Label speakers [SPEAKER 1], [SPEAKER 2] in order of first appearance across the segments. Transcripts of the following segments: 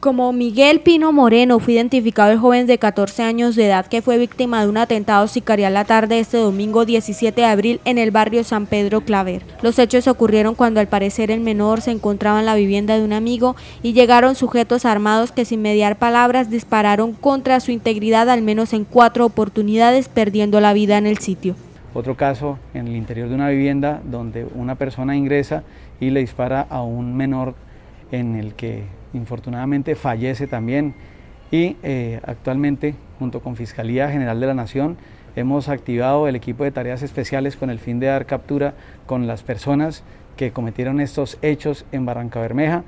[SPEAKER 1] Como Miguel Pino Moreno fue identificado el joven de 14 años de edad que fue víctima de un atentado sicarial la tarde de este domingo 17 de abril en el barrio San Pedro Claver. Los hechos ocurrieron cuando al parecer el menor se encontraba en la vivienda de un amigo y llegaron sujetos armados que sin mediar palabras dispararon contra su integridad al menos en cuatro oportunidades perdiendo la vida en el sitio.
[SPEAKER 2] Otro caso en el interior de una vivienda donde una persona ingresa y le dispara a un menor en el que Infortunadamente fallece también y eh, actualmente junto con Fiscalía General de la Nación hemos activado el equipo de tareas especiales con el fin de dar captura con las personas que cometieron estos hechos en Barranca Bermeja.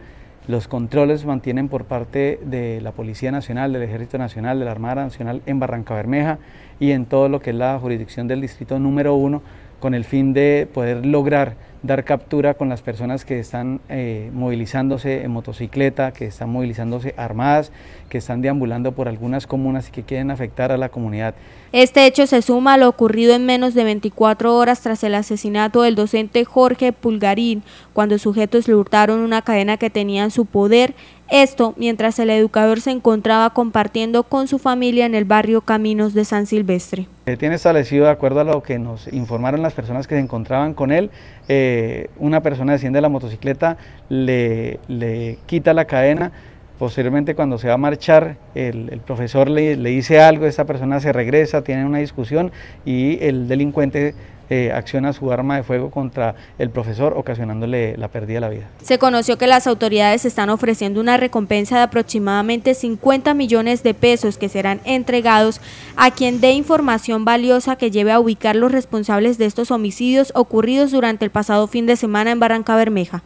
[SPEAKER 2] Los controles mantienen por parte de la Policía Nacional, del Ejército Nacional, de la Armada Nacional en Barranca Bermeja y en todo lo que es la jurisdicción del distrito número uno con el fin de poder lograr dar captura con las personas que están eh, movilizándose en motocicleta, que están movilizándose armadas, que están deambulando por algunas comunas y que quieren afectar a la comunidad.
[SPEAKER 1] Este hecho se suma a lo ocurrido en menos de 24 horas tras el asesinato del docente Jorge Pulgarín, cuando sujetos le hurtaron una cadena que tenía en su poder esto mientras el educador se encontraba compartiendo con su familia en el barrio Caminos de San
[SPEAKER 2] Silvestre. Eh, tiene establecido, de acuerdo a lo que nos informaron las personas que se encontraban con él, eh, una persona desciende la motocicleta, le, quita la cadena, posteriormente cuando se va a marchar, el, profesor le, dice algo, esta persona se regresa, tiene una discusión y el delincuente eh, acciona su arma de fuego contra el profesor, ocasionándole la pérdida de la vida.
[SPEAKER 1] Se conoció que las autoridades están ofreciendo una recompensa de aproximadamente 50 millones de pesos que serán entregados a quien dé información valiosa que lleve a ubicar los responsables de estos homicidios ocurridos durante el pasado fin de semana en Barranca Bermeja.